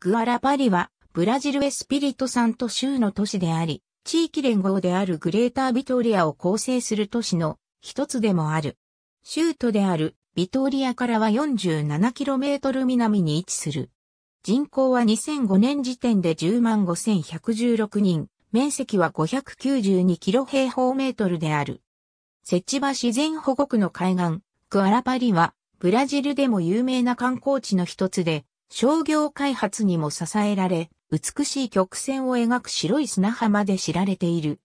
グアラパリは、ブラジルエスピリトサント州の都市であり、地域連合であるグレータービトリアを構成する都市の一つでもある。州都であるビトリアからは 47km 南に位置する。人口は2005年時点で105,116人、面積は592キロ平方メートルである。設置場自然保護区の海岸、クアラパリは、ブラジルでも有名な観光地の一つで、商業開発にも支えられ、美しい曲線を描く白い砂浜で知られている。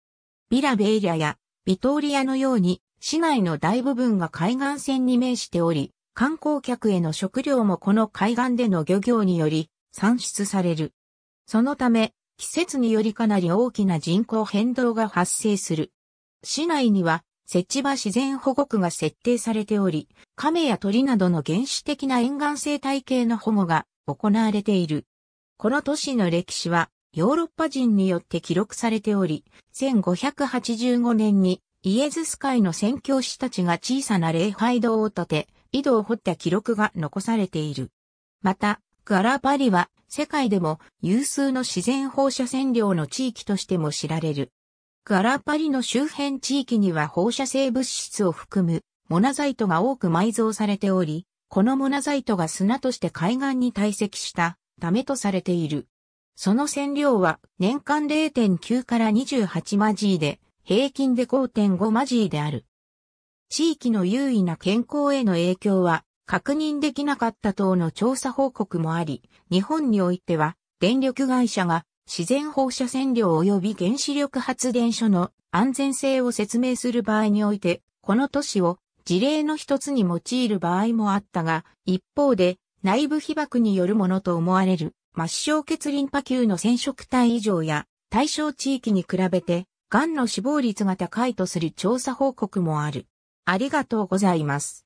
ビラベイリアやビトーリアのように、市内の大部分が海岸線に面しており、観光客への食料もこの海岸での漁業により産出される。そのため、季節によりかなり大きな人口変動が発生する。市内には、設置場自然保護区が設定されており、亀や鳥などの原始的な沿岸生態系の保護が行われている。この都市の歴史はヨーロッパ人によって記録されており、1585年にイエズス会の宣教師たちが小さな礼拝堂を建て、井戸を掘った記録が残されている。また、ガラパリは世界でも有数の自然放射線量の地域としても知られる。ガラパリの周辺地域には放射性物質を含むモナザイトが多く埋蔵されており、このモナザイトが砂として海岸に堆積したためとされている。その線量は年間0.9から28マジーで、平均で5.5マジーである。地域の優位な健康への影響は確認できなかった等の調査報告もあり、日本においては電力会社が自然放射線量及び原子力発電所の安全性を説明する場合において、この都市を事例の一つに用いる場合もあったが、一方で内部被爆によるものと思われる末梢血リンパ球の染色体異常や対象地域に比べて、癌の死亡率が高いとする調査報告もある。ありがとうございます。